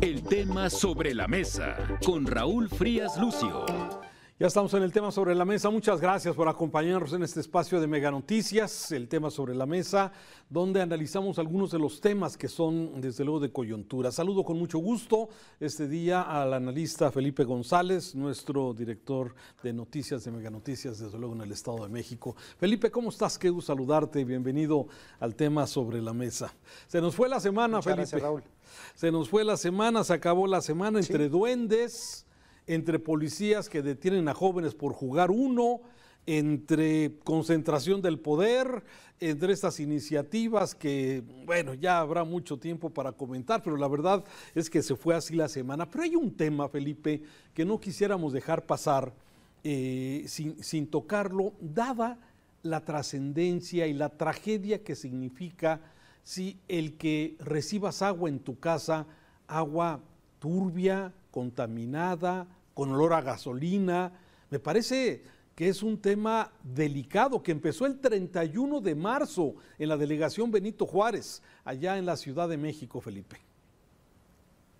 El tema sobre la mesa con Raúl Frías Lucio. Ya estamos en el tema sobre la mesa. Muchas gracias por acompañarnos en este espacio de Mega Noticias, el tema sobre la mesa, donde analizamos algunos de los temas que son, desde luego, de coyuntura. Saludo con mucho gusto este día al analista Felipe González, nuestro director de noticias de Mega Noticias, desde luego, en el Estado de México. Felipe, ¿cómo estás? Qué gusto saludarte. Bienvenido al tema sobre la mesa. Se nos fue la semana, Felipe. Raúl. Se nos fue la semana, se acabó la semana entre duendes entre policías que detienen a jóvenes por jugar uno, entre concentración del poder, entre estas iniciativas que, bueno, ya habrá mucho tiempo para comentar, pero la verdad es que se fue así la semana. Pero hay un tema, Felipe, que no quisiéramos dejar pasar eh, sin, sin tocarlo, dada la trascendencia y la tragedia que significa si el que recibas agua en tu casa, agua turbia, contaminada, con olor a gasolina. Me parece que es un tema delicado que empezó el 31 de marzo en la delegación Benito Juárez, allá en la Ciudad de México, Felipe.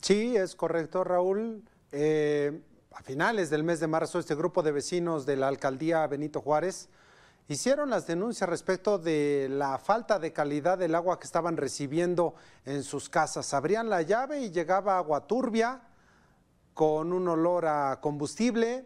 Sí, es correcto, Raúl. Eh, a finales del mes de marzo, este grupo de vecinos de la alcaldía Benito Juárez hicieron las denuncias respecto de la falta de calidad del agua que estaban recibiendo en sus casas. Abrían la llave y llegaba agua turbia con un olor a combustible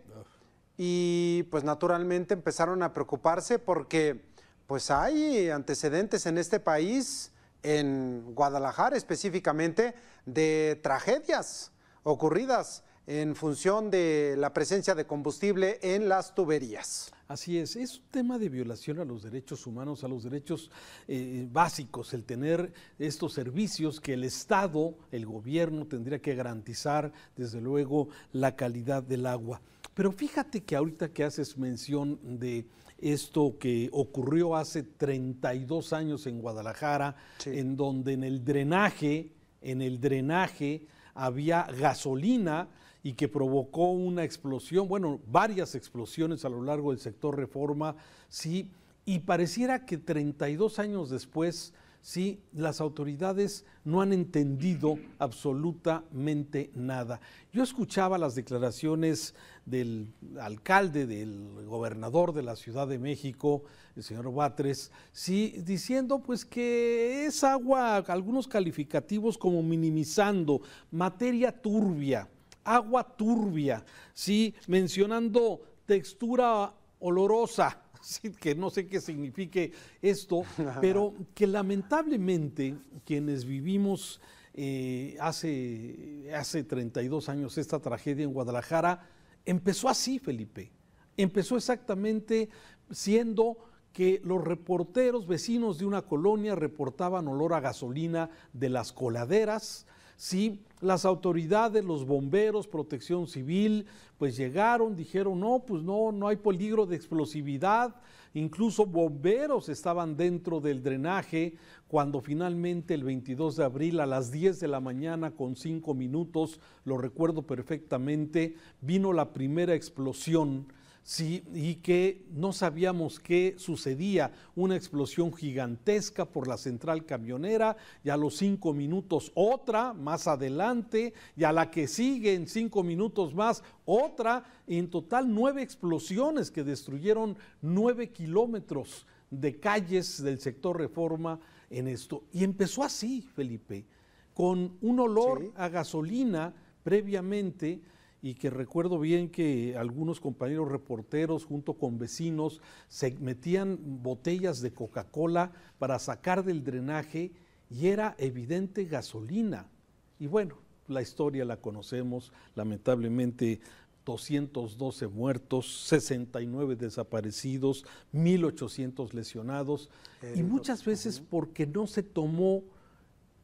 y pues naturalmente empezaron a preocuparse porque pues hay antecedentes en este país, en Guadalajara específicamente, de tragedias ocurridas en función de la presencia de combustible en las tuberías. Así es, es un tema de violación a los derechos humanos, a los derechos eh, básicos, el tener estos servicios que el Estado, el gobierno tendría que garantizar, desde luego, la calidad del agua. Pero fíjate que ahorita que haces mención de esto que ocurrió hace 32 años en Guadalajara, en donde en el drenaje, en el drenaje había gasolina, y que provocó una explosión, bueno, varias explosiones a lo largo del sector reforma, sí, y pareciera que 32 años después, sí, las autoridades no han entendido absolutamente nada. Yo escuchaba las declaraciones del alcalde, del gobernador de la Ciudad de México, el señor Batres, sí, diciendo pues que es agua, algunos calificativos como minimizando, materia turbia agua turbia, ¿sí? mencionando textura olorosa, que no sé qué signifique esto, pero que lamentablemente quienes vivimos eh, hace 32 años esta tragedia en Guadalajara, empezó así, Felipe. Empezó exactamente siendo que los reporteros vecinos de una colonia reportaban olor a gasolina de las coladeras, ¿sí? Las autoridades, los bomberos, protección civil, pues llegaron, dijeron, no, pues no, no hay peligro de explosividad. Incluso bomberos estaban dentro del drenaje cuando finalmente el 22 de abril a las 10 de la mañana con 5 minutos, lo recuerdo perfectamente, vino la primera explosión sí, y que no sabíamos qué sucedía. Una explosión gigantesca por la central camionera y a los cinco minutos otra más adelante y a la que sigue en cinco minutos más otra. En total nueve explosiones que destruyeron nueve kilómetros de calles del sector reforma en esto. Y empezó así, Felipe, con un olor a gasolina previamente y que recuerdo bien que algunos compañeros reporteros junto con vecinos se metían botellas de Coca-Cola para sacar del drenaje y era evidente gasolina. Y bueno, la historia la conocemos, lamentablemente 212 muertos, 69 desaparecidos, 1.800 lesionados y muchas veces porque no se tomó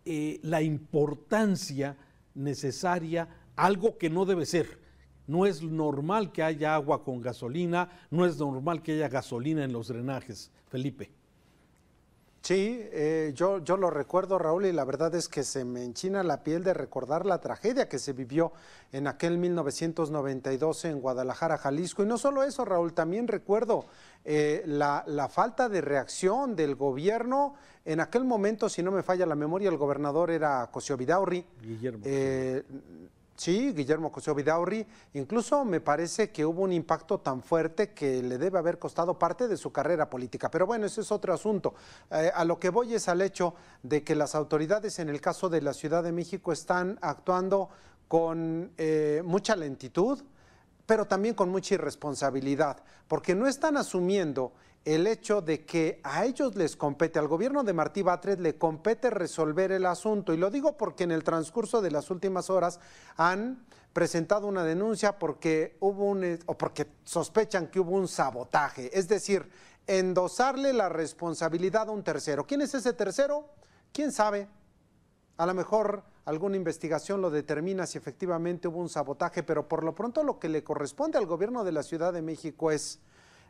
eh, la importancia necesaria algo que no debe ser. No es normal que haya agua con gasolina, no es normal que haya gasolina en los drenajes, Felipe. Sí, eh, yo, yo lo recuerdo, Raúl, y la verdad es que se me enchina la piel de recordar la tragedia que se vivió en aquel 1992 en Guadalajara, Jalisco. Y no solo eso, Raúl, también recuerdo eh, la, falta de reacción del gobierno. En aquel momento, si no me falla la memoria, el gobernador era Cosio Vidaurri. Guillermo. Eh, Sí, Guillermo José Vidaurri. Incluso me parece que hubo un impacto tan fuerte que le debe haber costado parte de su carrera política. Pero bueno, ese es otro asunto. Eh, a lo que voy es al hecho de que las autoridades en el caso de la Ciudad de México están actuando con eh, mucha lentitud, pero también con mucha irresponsabilidad, porque no están asumiendo el hecho de que a ellos les compete, al gobierno de Martí Batres le compete resolver el asunto. Y lo digo porque en el transcurso de las últimas horas han presentado una denuncia porque hubo un eh, o porque sospechan que hubo un sabotaje, es decir, endosarle la responsabilidad a un tercero. ¿Quién es ese tercero? ¿Quién sabe? A lo mejor alguna investigación lo determina si efectivamente hubo un sabotaje, pero por lo pronto lo que le corresponde al gobierno de la Ciudad de México es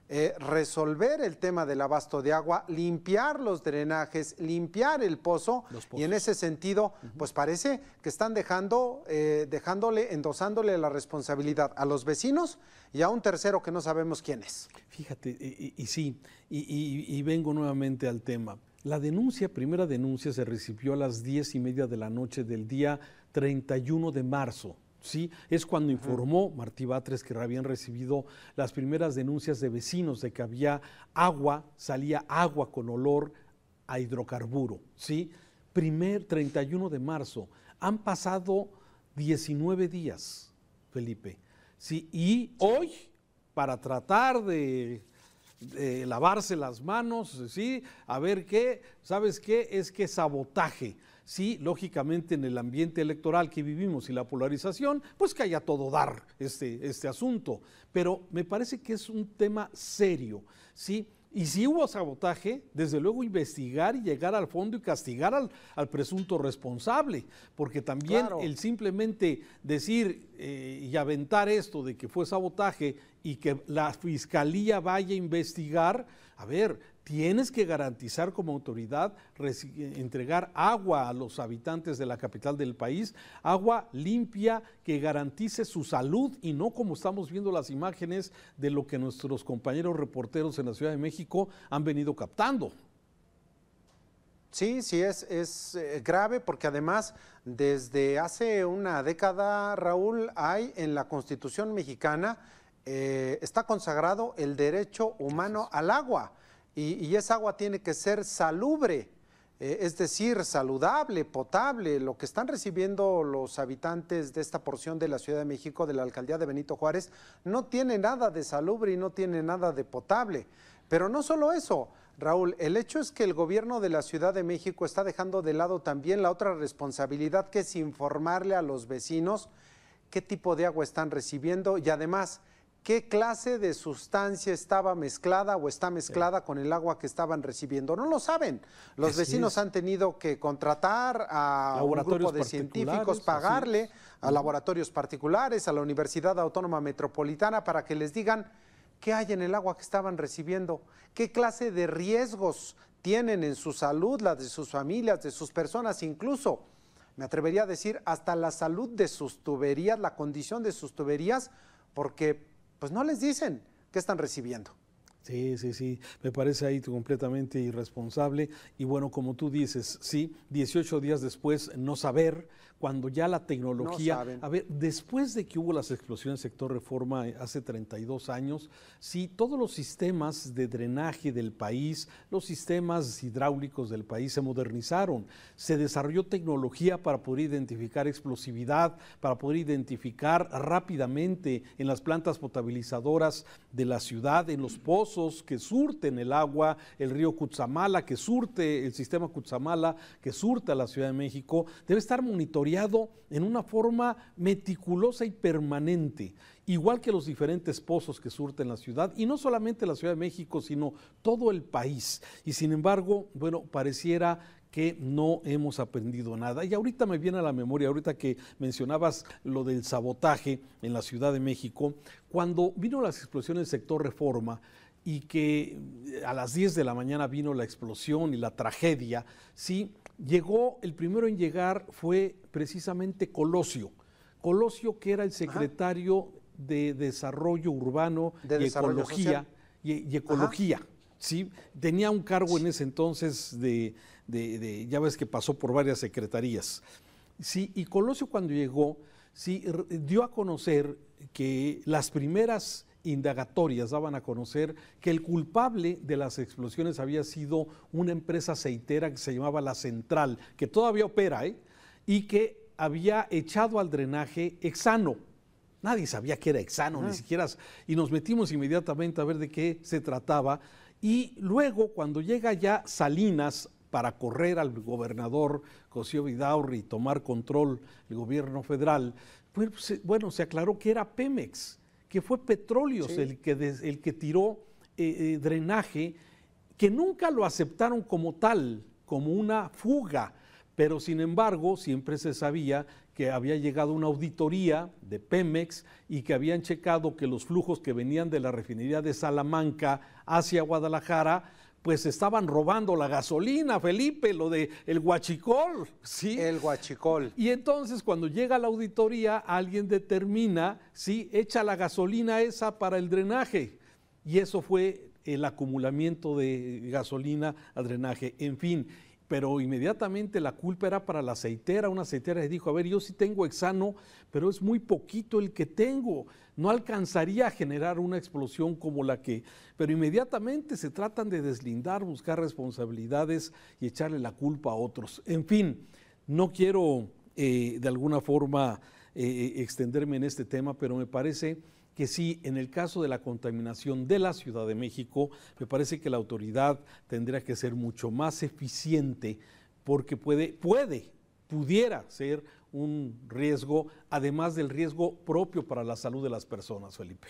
eh, resolver el tema del abasto de agua, limpiar los drenajes, limpiar el pozo y en ese sentido, pues parece que están dejando, eh, dejándole, endosándole la responsabilidad a los vecinos y a un tercero que no sabemos quién es. Fíjate, y, sí, y, vengo nuevamente al tema. La denuncia, primera denuncia, se recibió a las diez y media de la noche del día 31 de marzo es cuando informó Martí Batres que habían recibido las primeras denuncias de vecinos de que había agua, salía agua con olor a hidrocarburo, ¿sí? Primer 31 de marzo, han pasado 19 días, Felipe, Y hoy, para tratar de, lavarse las manos, A ver qué, ¿sabes qué? Es que sabotaje Sí, lógicamente en el ambiente electoral que vivimos y la polarización, pues que haya todo dar este, este asunto. Pero me parece que es un tema serio, ¿sí? Y si hubo sabotaje, desde luego investigar y llegar al fondo y castigar al, al presunto responsable, porque también el simplemente decir eh, y aventar esto de que fue sabotaje y que la fiscalía vaya a investigar, a ver, tienes que garantizar como autoridad entregar agua a los habitantes de la capital del país, agua limpia que garantice su salud y no como estamos viendo las imágenes de lo que nuestros compañeros reporteros en la Ciudad de México han venido captando. Sí, sí, es, eh, grave porque además desde hace una década, Raúl, hay en la Constitución mexicana, eh, está consagrado el derecho humano al agua y, esa agua tiene que ser salubre, eh, es decir, saludable, potable. Lo que están recibiendo los habitantes de esta porción de la Ciudad de México, de la alcaldía de Benito Juárez, no tiene nada de salubre y no tiene nada de potable. Pero no solo eso, Raúl, el hecho es que el gobierno de la Ciudad de México está dejando de lado también la otra responsabilidad que es informarle a los vecinos qué tipo de agua están recibiendo y además qué clase de sustancia estaba mezclada o está mezclada con el agua que estaban recibiendo. No lo saben. Los vecinos han tenido que contratar a un grupo de científicos, pagarle a laboratorios particulares, a la Universidad Autónoma Metropolitana para que les digan qué hay en el agua que estaban recibiendo, qué clase de riesgos tienen en su salud, la de sus familias, de sus personas, incluso, me atrevería a decir, hasta la salud de sus tuberías, la condición de sus tuberías, porque pues no les dicen qué están recibiendo. Sí, sí, sí, me parece ahí completamente irresponsable. Y bueno, como tú dices, sí, 18 días después no saber cuando ya la tecnología... a ver, después de que hubo las explosiones del sector reforma eh, hace 32 años, si todos los sistemas de drenaje del país, los sistemas hidráulicos del país se modernizaron, se desarrolló tecnología para poder identificar explosividad, para poder identificar rápidamente en las plantas potabilizadoras de la ciudad, en los pozos que surten el agua, el río Cutzamala, que surte el sistema Cutzamala, que surta la Ciudad de México, debe estar monitoreado en una forma meticulosa y permanente, igual que los diferentes pozos que surten la ciudad, y no solamente la Ciudad de México, sino todo el país. Y sin embargo, bueno, pareciera que no hemos aprendido nada. Y ahorita me viene a la memoria, ahorita que mencionabas lo del sabotaje en la Ciudad de México, cuando vino las explosiones del sector reforma y que a las 10 de la mañana vino la explosión y la tragedia, sí, llegó, el primero en llegar fue precisamente Colosio. Colosio, que era el secretario de Desarrollo Urbano de y, ecología, y, Ecología. ¿sí? Tenía un cargo en ese entonces de, de, ya ves que pasó por varias secretarías. Sí, y Colosio cuando llegó, sí, dio a conocer que las primeras indagatorias daban a conocer que el culpable de las explosiones había sido una empresa aceitera que se llamaba La Central, que todavía opera, ¿eh? y que había echado al drenaje exano. Nadie sabía que era exano, ni ah. siquiera. Y nos metimos inmediatamente a ver de qué se trataba. Y luego, cuando llega ya Salinas para correr al gobernador Cosío Vidaurri y tomar control del gobierno federal, pues, bueno, se aclaró que era Pemex que fue Petróleos el, que el que tiró eh, eh, drenaje, que nunca lo aceptaron como tal, como una fuga, pero sin embargo siempre se sabía que había llegado una auditoría de Pemex y que habían checado que los flujos que venían de la refinería de Salamanca hacia Guadalajara pues estaban robando la gasolina, Felipe, lo de el guachicol, ¿sí? El guachicol. Y entonces cuando llega la auditoría, alguien determina, ¿sí? Echa la gasolina esa para el drenaje. Y eso fue el acumulamiento de gasolina a drenaje, en fin pero inmediatamente la culpa era para la aceitera. Una aceitera le dijo, a ver, yo sí tengo hexano, pero es muy poquito el que tengo. No alcanzaría a generar una explosión como la que. Pero inmediatamente se tratan de deslindar, buscar responsabilidades y echarle la culpa a otros. En fin, no quiero eh, de alguna forma eh, eh, extenderme en este tema, pero me parece que sí, en el caso de la contaminación de la Ciudad de México, me parece que la autoridad tendría que ser mucho más eficiente porque puede, puede, pudiera ser un riesgo, además del riesgo propio para la salud de las personas, Felipe.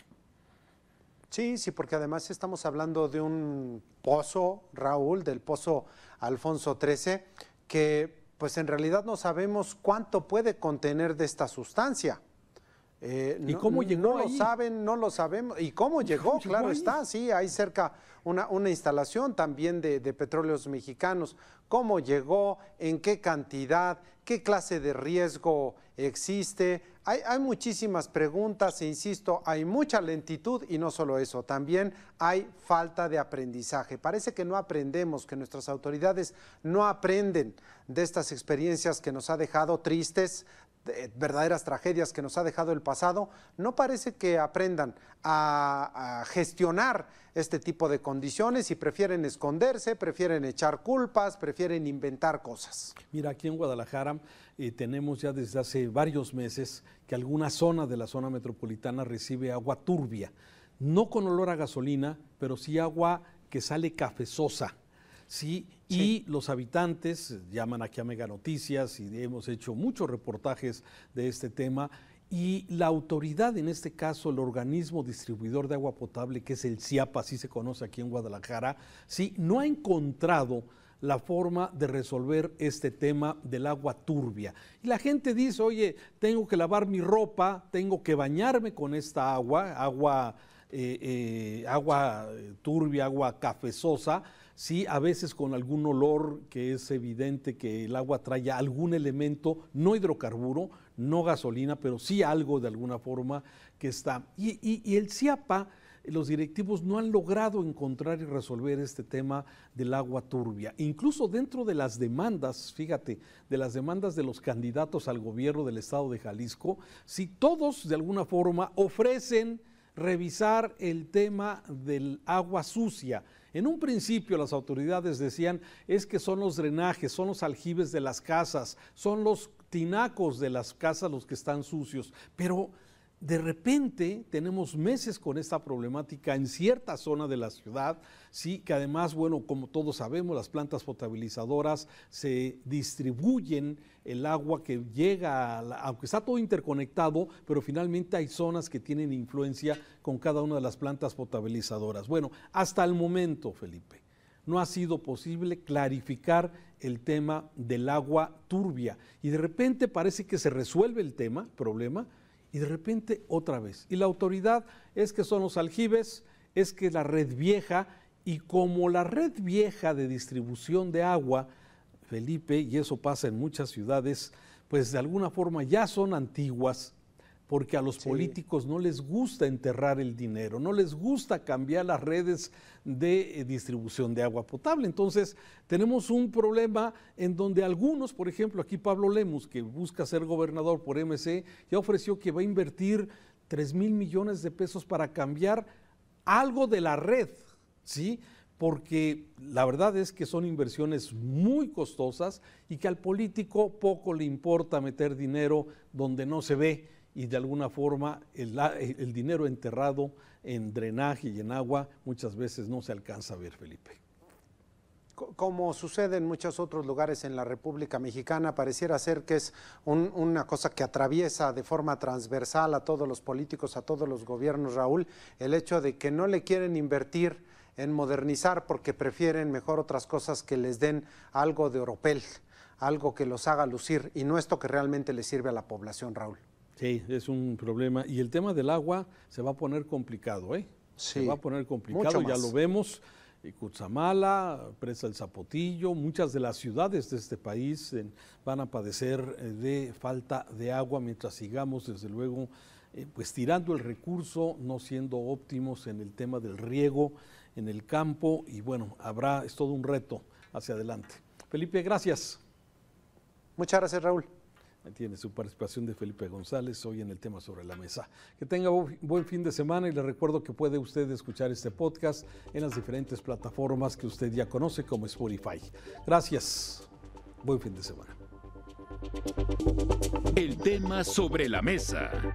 Sí, sí, porque además estamos hablando de un pozo, Raúl, del pozo Alfonso XIII, que pues en realidad no sabemos cuánto puede contener de esta sustancia. Eh, ¿Y no, cómo llegó? lo saben, no lo sabemos. ¿Y cómo llegó? claro está, sí, hay cerca una, instalación también de, petróleos mexicanos. ¿Cómo llegó? ¿En qué cantidad? ¿Qué clase de riesgo existe? Hay, hay muchísimas preguntas, e insisto, hay mucha lentitud y no solo eso, también hay falta de aprendizaje. Parece que no aprendemos, que nuestras autoridades no aprenden de estas experiencias que nos ha dejado tristes, eh, verdaderas tragedias que nos ha dejado el pasado, no parece que aprendan a, gestionar este tipo de condiciones y prefieren esconderse, prefieren echar culpas, prefieren inventar cosas. Mira, aquí en Guadalajara eh, tenemos ya desde hace varios meses que alguna zona de la zona metropolitana recibe agua turbia, no con olor a gasolina, pero sí agua que sale cafezosa Sí, y los habitantes llaman aquí a Mega Noticias y hemos hecho muchos reportajes de este tema. Y la autoridad, en este caso el organismo distribuidor de agua potable, que es el CIAPA, así se conoce aquí en Guadalajara, sí, no ha encontrado la forma de resolver este tema del agua turbia. Y la gente dice, oye, tengo que lavar mi ropa, tengo que bañarme con esta agua, agua, eh, eh, agua eh, turbia, agua cafezosa sí a veces con algún olor que es evidente que el agua trae algún elemento, no hidrocarburo, no gasolina, pero sí algo de alguna forma que está. Y, el CIAPA, los directivos no han logrado encontrar y resolver este tema del agua turbia. Incluso dentro de las demandas, fíjate, de las demandas de los candidatos al gobierno del estado de Jalisco, si todos de alguna forma ofrecen revisar el tema del agua sucia, en un principio las autoridades decían es que son los drenajes, son los aljibes de las casas, son los tinacos de las casas los que están sucios, pero de repente tenemos meses con esta problemática en cierta zona de la ciudad, sí, que además, bueno, como todos sabemos, las plantas potabilizadoras se distribuyen el agua que llega, aunque está todo interconectado, pero finalmente hay zonas que tienen influencia con cada una de las plantas potabilizadoras. Bueno, hasta el momento, Felipe, no ha sido posible clarificar el tema del agua turbia y de repente parece que se resuelve el tema, problema, y de repente otra vez. Y la autoridad es que son los aljibes, es que la red vieja, y como la red vieja de distribución de agua, Felipe, y eso pasa en muchas ciudades, pues de alguna forma ya son antiguas, porque a los políticos no les gusta enterrar el dinero, no les gusta cambiar las redes de eh, distribución de agua potable. Entonces, tenemos un problema en donde algunos, por ejemplo, aquí Pablo Lemus, que busca ser gobernador por MC, ya ofreció que va a invertir 3 mil millones de pesos para cambiar algo de la red, ¿sí? Porque la verdad es que son inversiones muy costosas y que al político poco le importa meter dinero donde no se ve y de alguna forma el, dinero enterrado en drenaje y en agua muchas veces no se alcanza a ver, Felipe. Como sucede en muchos otros lugares en la República Mexicana, pareciera ser que es una cosa que atraviesa de forma transversal a todos los políticos, a todos los gobiernos, Raúl, el hecho de que no le quieren invertir en modernizar porque prefieren mejor otras cosas que les den algo de oropel, algo que los haga lucir y no esto que realmente le sirve a la población, Raúl. Sí, es un problema. Y el tema del agua se va a poner complicado, ¿eh? se va a poner complicado, ya lo vemos. Cuzamala, Presa el Zapotillo, muchas de las ciudades de este país van a padecer eh, de falta de agua mientras sigamos, desde luego, eh, pues tirando el recurso, no siendo óptimos en el tema del riego en el campo y bueno, habrá, es todo un reto hacia adelante. Felipe, gracias. Muchas gracias, Raúl. Ahí tiene su participación de Felipe González hoy en el tema sobre la mesa. Que tenga un buen fin de semana y le recuerdo que puede usted escuchar este podcast en las diferentes plataformas que usted ya conoce como Spotify. Gracias. Buen fin de semana. El tema sobre la mesa.